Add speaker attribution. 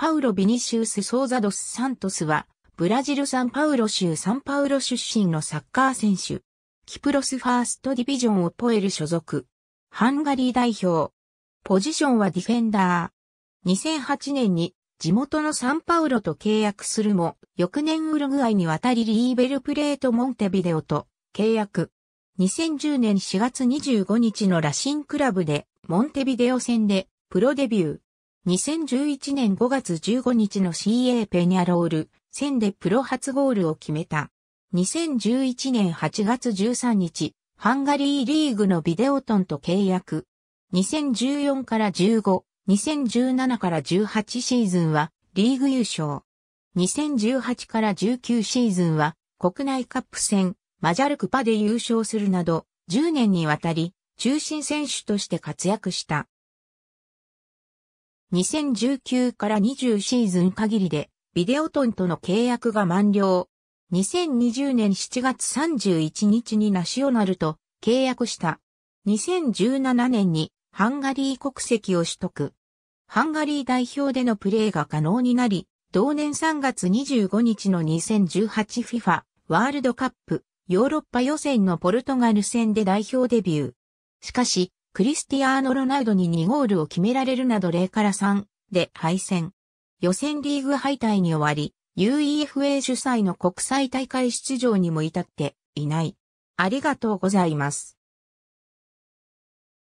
Speaker 1: パウロ・ビニシウス・ソーザドス・サントスは、ブラジル・サンパウロ州サンパウロ出身のサッカー選手。キプロスファーストディビジョンをポエル所属。ハンガリー代表。ポジションはディフェンダー。2008年に地元のサンパウロと契約するも、翌年ウルグアイに渡りリーベルプレート・モンテビデオと契約。2010年4月25日のラシンクラブで、モンテビデオ戦でプロデビュー。2011年5月15日の CA ペニャロール戦でプロ初ゴールを決めた。2011年8月13日、ハンガリーリーグのビデオトンと契約。2014から15、2017から18シーズンはリーグ優勝。2018から19シーズンは国内カップ戦、マジャルクパで優勝するなど、10年にわたり中心選手として活躍した。2019から20シーズン限りで、ビデオトンとの契約が満了。2020年7月31日にナショナルと契約した。2017年にハンガリー国籍を取得。ハンガリー代表でのプレーが可能になり、同年3月25日の 2018FIFA ワールドカップヨーロッパ予選のポルトガル戦で代表デビュー。しかし、クリスティアーノ・ロナウドに2ゴールを決められるなど0から3で敗戦。予選リーグ敗退に終わり、UEFA 主催の国際大会出場にも至っていない。ありがとうございます。